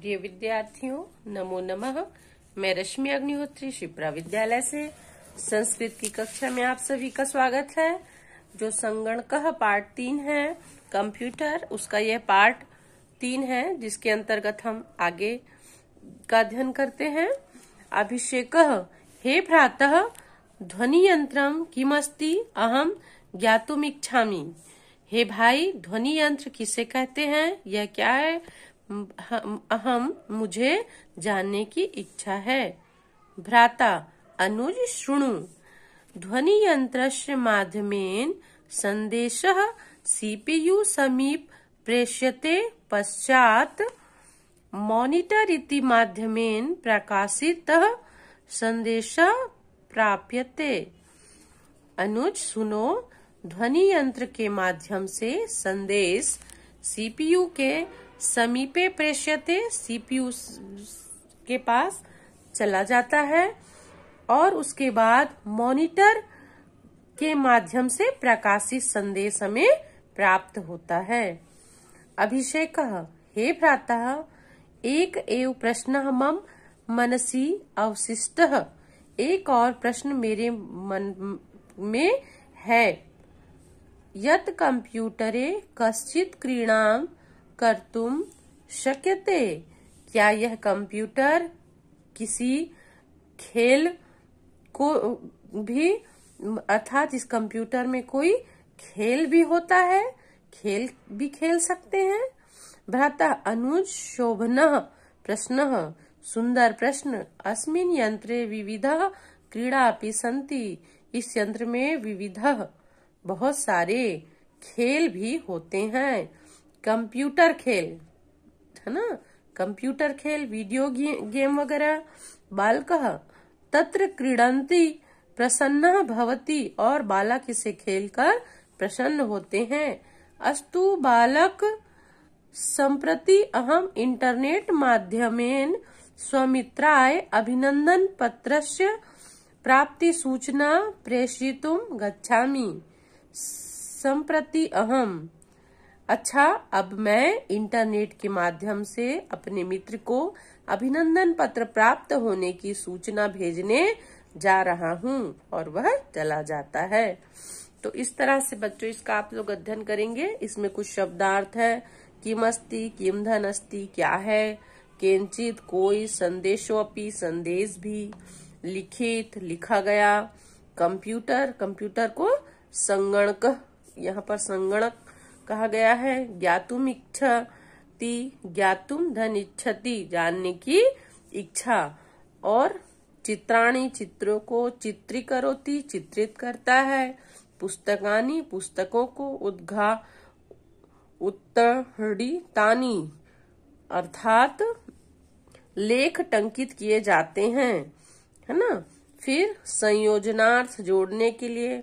प्रिय विद्यार्थियों नमो नमः मैं रश्मि अग्निहोत्री शिप्रा विद्यालय से संस्कृत की कक्षा में आप सभी का स्वागत है जो संगणक पार्ट तीन है कंप्यूटर उसका यह पार्ट तीन है जिसके अंतर्गत हम आगे का अध्ययन करते हैं अभिषेक हे भ्रात ध्वनि यंत्र किम किमस्ति अहम ज्ञातुम इच्छामी हे भाई ध्वनि यंत्र किसे कहते हैं यह क्या है अहम मुझे जानने की इच्छा है भ्राता अनुज शुणु ध्वनि यंत्र माध्यमेन संदेश सीपीयू समीप प्रेष्यते पश्चात मॉनिटर इति माध्यमेन प्रकाशित संदेश प्राप्यते अनुज सुनो ध्वनि यंत्र के माध्यम से संदेश सीपीयू के समीपे प्रेष्यते सीपीयू के पास चला जाता है और उसके बाद मॉनिटर के माध्यम से प्रकाशित संदेश हमें प्राप्त होता है अभिषेक हे भ्राता एक एव प्रश्न मम मनसी अवशिष्ट एक और प्रश्न मेरे मन में है यत कंप्यूटरे कश्चित क्रीणाम कर्तुम शक्यते क्या यह कंप्यूटर किसी खेल को भी अर्थात इस कंप्यूटर में कोई खेल भी होता है खेल भी खेल सकते हैं भ्रता अनुज शोभन प्रश्न सुंदर प्रश्न अस्मिन यंत्रे विविध क्रीड़ा अपनी संति इस यंत्र में विविध बहुत सारे खेल भी होते हैं कंप्यूटर खेल है ना कंप्यूटर खेल वीडियो गे, गेम वगैरह बालक तत्र क्रीडंती प्रसन्न भवती और बालक इसे खेलकर प्रसन्न होते हैं अस्तु बालक संप्रति अहम इंटरनेट माध्यमेन स्वमित्राय अभिनंदन पत्रस्य प्राप्ति सूचना प्रेषितुम गच्छामि संप्रति अहम अच्छा अब मैं इंटरनेट के माध्यम से अपने मित्र को अभिनंदन पत्र प्राप्त होने की सूचना भेजने जा रहा हूँ और वह चला जाता है तो इस तरह से बच्चों इसका आप लोग अध्ययन करेंगे इसमें कुछ शब्दार्थ है किम किम धन अस्ति क्या है केंचित कोई संदेशोपी संदेश भी लिखित लिखा गया कंप्यूटर कंप्यूटर को संगणक यहाँ पर संगणक कहा गया है ज्ञातुम इच्छा ज्ञातुम धन इच्छति जानने की इच्छा और चित्राणी चित्रों को चित्रीकरोती चित्रित करता है पुस्तकानी पुस्तकों को उद्घा तानी अर्थात लेख टंकित किए जाते हैं है ना फिर संयोजनार्थ जोड़ने के लिए